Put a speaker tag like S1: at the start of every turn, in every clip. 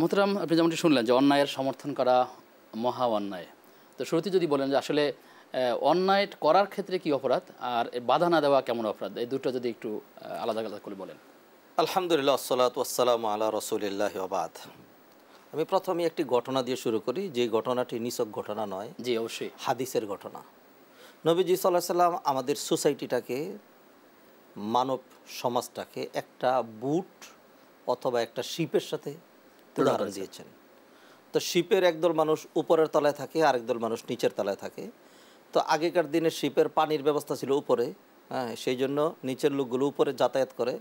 S1: মোহতারাম আপনি যেমনটি শুনলেন যে অন্যায়ের সমর্থন করা মহা অন্যায় তো শুরুতে যদি বলেন যে আসলে অন্যায় করার ক্ষেত্রে কি অপরাধ আর বাধা না দেওয়া কেমন অপরাধ এই দুটো যদি একটু আলাদা আলাদা করে বলেন আলহামদুলিল্লাহ আসসালাত আসসালাম আল্লাহ রসুলিল্লাহ আবাদ আমি প্রথমে একটি ঘটনা দিয়ে শুরু করি যে ঘটনাটি নিছক ঘটনা নয় জি অবশ্যই হাদিসের ঘটনা নবীজি সাল্লাহ সাল্লাম আমাদের সোসাইটিটাকে মানব সমাজটাকে একটা বুট অথবা একটা শিপের সাথে উদাহরণ দিয়েছেন তো শিপের একদল মানুষ উপরের তলায় থাকে আরেকদল মানুষ নিচের তলায় থাকে তো আগেকার দিনে শিপের পানির ব্যবস্থা ছিল উপরে হ্যাঁ সেই জন্য নিচের লোকগুলো উপরে যাতায়াত করে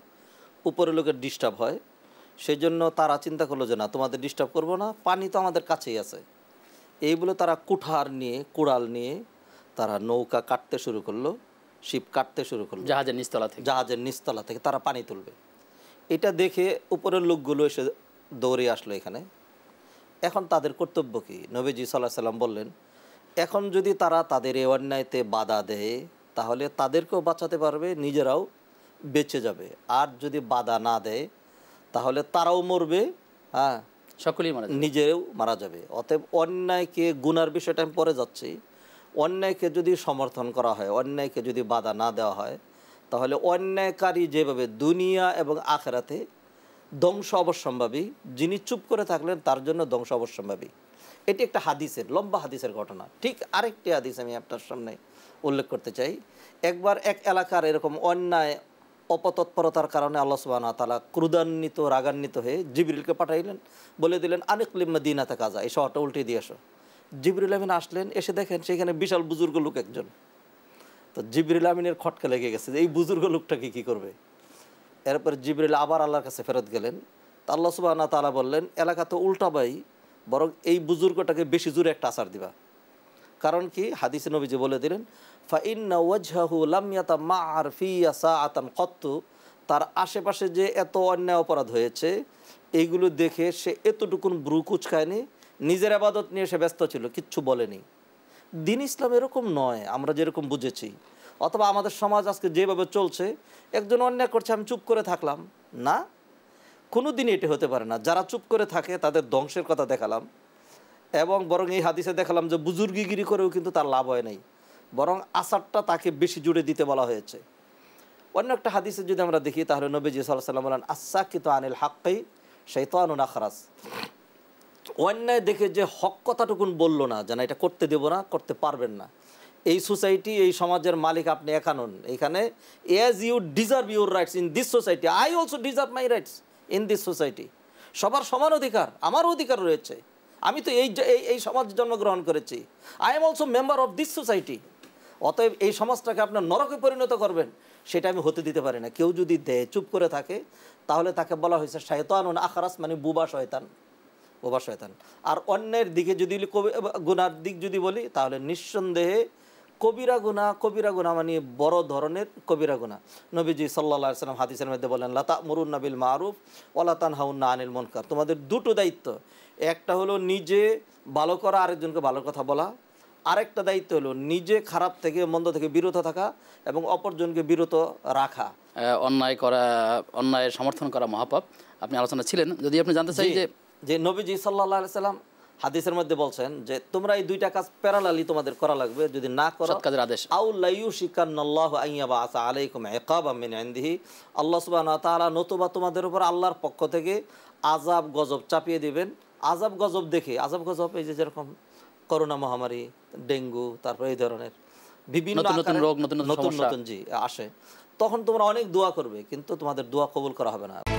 S1: উপরের লোকের ডিস্টার্ব হয় সেই জন্য তারা চিন্তা করলো যে না তোমাদের ডিস্টার্ব করব না পানি তো আমাদের কাছেই আছে এই বলে তারা কুঠার নিয়ে কুড়াল নিয়ে তারা নৌকা কাটতে শুরু করলো শিপ কাটতে শুরু করলো জাহাজের নিস্তলা থেকে জাহাজের নিচতলা থেকে তারা পানি তুলবে এটা দেখে উপরের লোকগুলো এসে দৌড়ে আসলো এখানে এখন তাদের কর্তব্য কী নবীজি সাল্লাহ সাল্লাম বললেন এখন যদি তারা তাদের এ অন্যায়তে বাধা দেয় তাহলে তাদেরকেও বাঁচাতে পারবে নিজেরাও বেঁচে যাবে আর যদি বাধা না দেয় তাহলে তারাও মরবে হ্যাঁ সকলেই মারা নিজেও মারা যাবে অতএব অন্যায়কে গুনার বিষয়টা আমি পরে যাচ্ছি অন্যায়কে যদি সমর্থন করা হয় অন্যায়কে যদি বাধা না দেওয়া হয় তাহলে অন্যায়কারী যেভাবে দুনিয়া এবং আখেরাতে ধ্বংস অবশ্যম্ভাবী যিনি চুপ করে থাকলেন তার জন্য ধ্বংস অবশ্যম্ভাবী এটি একটা হাদিসের লম্বা হাদিসের ঘটনা ঠিক আরেকটি হাদিস আমি আপনার সামনে উল্লেখ করতে চাই একবার এক এলাকার এরকম অন্যায় অপতৎপরতার কারণে আল্লাহ সুবাহ তালা ক্রুদান্বিত রাগান্বিত হয়ে জিবরিলকে পাঠাইলেন বলে দিলেন আনিকলিম দিনাতে কাজা এই শহরটা উল্টে দিয়ে আসো জিবরুল আমিন আসলেন এসে দেখেন সেখানে বিশাল বুজুর্গ লোক একজন তো জিবরুল আমিনের খটকা লেগে গেছে যে এই বুজুর্গ লোকটাকে কী করবে এরপর জিবরিল আবার আল্লাহর কাছে ফেরত গেলেন তা আল্লাহ সুবাহ তালা বললেন এলাকা তো উল্টাবাই বরং এই বুজুর্গটাকে বেশি জোরে একটা আসার দিবা কারণ কি হাদিসে নবীজি বলে দিলেন মা তার আশেপাশে যে এত অন্যায় অপরাধ হয়েছে এইগুলো দেখে সে এতটুকুন ব্রু কুচকায়নি নিজের আবাদত নিয়ে সে ব্যস্ত ছিল কিচ্ছু বলেনি দিন ইসলাম এরকম নয় আমরা যেরকম বুঝেছি অথবা আমাদের সমাজ আজকে যেভাবে চলছে একজন অন্যায় করছে আমি চুপ করে থাকলাম না কোনো দিনই এটি হতে পারে না যারা চুপ করে থাকে তাদের ধ্বংসের কথা দেখালাম এবং বরং এই হাদিসে দেখালাম যে বুজুর্গিগিরি করেও কিন্তু তার লাভ হয় নাই বরং আসারটা তাকে বেশি জুড়ে দিতে বলা হয়েছে অন্য একটা হাদিসে যদি আমরা দেখি তাহলে নবীজি সাল্লাম বলেন আসাকিত আনিল হাক্কাই আনুন আখরাস অন্যায় দেখে যে হক কথাটুকুন বলল না যেন এটা করতে দেব না করতে পারবেন না এই সোসাইটি এই সমাজের মালিক আপনি একা নন এখানে as you deserve your rights in this society I also deserve my rights in this society সবার সমান অধিকার আমারও অধিকার রয়েছে আমি তো এই এই সমাজ জন্মগ্রহণ করেছি I am also member of this society অতএব এই সমাজটাকে আপনার নরকে পরিণত করবেন সেটা আমি হতে দিতে পারি না কেউ যদি দেয় চুপ করে থাকে তাহলে তাকে বলা হয়েছে শায়তান আখারাস মানে বুবা শয়তান বুবা শয়তান আর অন্যের দিকে যদি গুনার দিক যদি বলি তাহলে নিঃসন্দেহে কবিরা গুণা কবিরা গুণা মানে বড় ধরনের কবিরা গুণা নবীজি সাল্লা সাল্লাম হাদিসের মধ্যে বলেন লতা মরুন নবিল মারুফ ওলাতান হাউন্না আনিল মনকার তোমাদের দুটো দায়িত্ব একটা হলো নিজে ভালো করা আরেকজনকে ভালো কথা বলা আরেকটা দায়িত্ব হলো নিজে খারাপ থেকে মন্দ থেকে বিরত থাকা এবং অপরজনকে বিরত রাখা অন্যায় করা অন্যায়ের সমর্থন করা মহাপাপ আপনি আলোচনা ছিলেন যদি আপনি জানতে চাই যে যে নবীজি সাল্লাহ সাল্লাম হাদিসের মধ্যে বলছেন যে তোমরা এই দুইটা কাজ প্যারালালি তোমাদের করা লাগবে যদি না করো কাজের আদেশ আউলাইউ শিকান্নাল্লাহ আইয়াবা আসা আলাইকুম একাবা মিন আইন্দিহি আল্লাহ সুবাহ তাআলা নতুবা তোমাদের উপর আল্লাহর পক্ষ থেকে আজাব গজব চাপিয়ে দিবেন আজাব গজব দেখে আজাব গজব এই যে যেরকম করোনা মহামারী ডেঙ্গু তারপর এই ধরনের বিভিন্ন নতুন রোগ নতুন নতুন নতুন জি আসে তখন তোমরা অনেক দোয়া করবে কিন্তু তোমাদের দোয়া কবুল করা হবে না